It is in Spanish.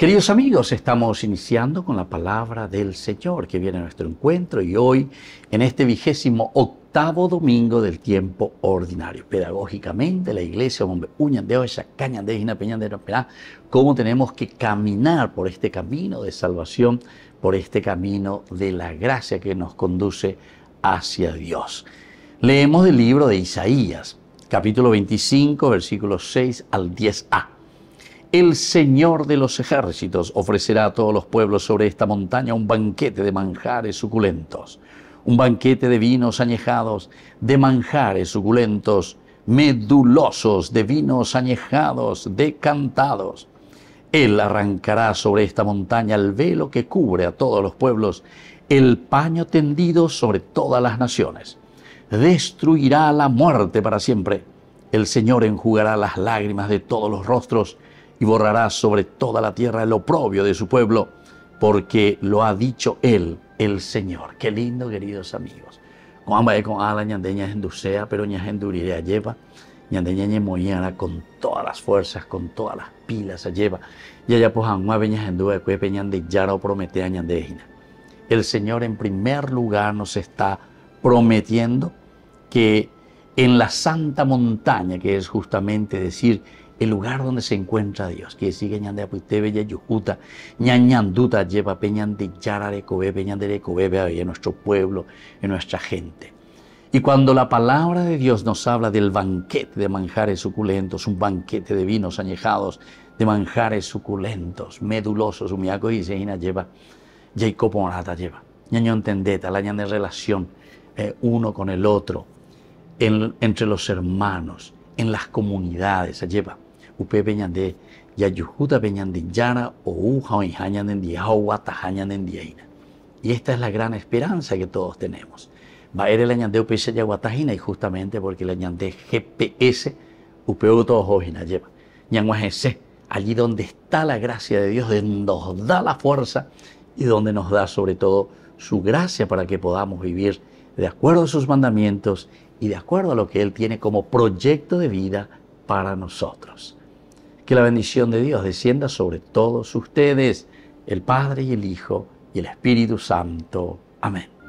Queridos amigos, estamos iniciando con la palabra del Señor que viene a nuestro encuentro y hoy, en este vigésimo octavo domingo del tiempo ordinario, pedagógicamente la iglesia de cómo tenemos que caminar por este camino de salvación, por este camino de la gracia que nos conduce hacia Dios. Leemos del libro de Isaías, capítulo 25, versículos 6 al 10a. El Señor de los ejércitos ofrecerá a todos los pueblos sobre esta montaña un banquete de manjares suculentos, un banquete de vinos añejados, de manjares suculentos, medulosos, de vinos añejados, decantados. Él arrancará sobre esta montaña el velo que cubre a todos los pueblos, el paño tendido sobre todas las naciones. Destruirá la muerte para siempre. El Señor enjugará las lágrimas de todos los rostros y borrará sobre toda la tierra el oprobio de su pueblo, porque lo ha dicho él, el Señor. Qué lindo, queridos amigos. Con eh, con ala, ñandeña enducea pero ñandurirea lleva, ñandeña moñana con todas las fuerzas, con todas las pilas se lleva. Y allá pues aún veñas endúa, cuepe ñande yara o prometea ñandejina. El Señor en primer lugar nos está prometiendo que en la santa montaña, que es justamente decir, el lugar donde se encuentra Dios. Que sigue ñande bella yujuta, ñañanduta, lleva peñan de yararecobe, peñan de en nuestro pueblo, en nuestra gente. Y cuando la palabra de Dios nos habla del banquete de manjares suculentos, un banquete de vinos añejados, de manjares suculentos, medulosos, umiaco y seina lleva, Jacob Morata lleva, ñaño la ñande relación eh, uno con el otro, entre los hermanos, en las comunidades, lleva. Y esta es la gran esperanza que todos tenemos. Va a ir el añandeo pese yaguatajina y justamente porque el añande GPS upeo todos ojina lleva. allí donde está la gracia de Dios, donde nos da la fuerza y donde nos da sobre todo su gracia para que podamos vivir de acuerdo a sus mandamientos y de acuerdo a lo que Él tiene como proyecto de vida para nosotros. Que la bendición de Dios descienda sobre todos ustedes, el Padre y el Hijo y el Espíritu Santo. Amén.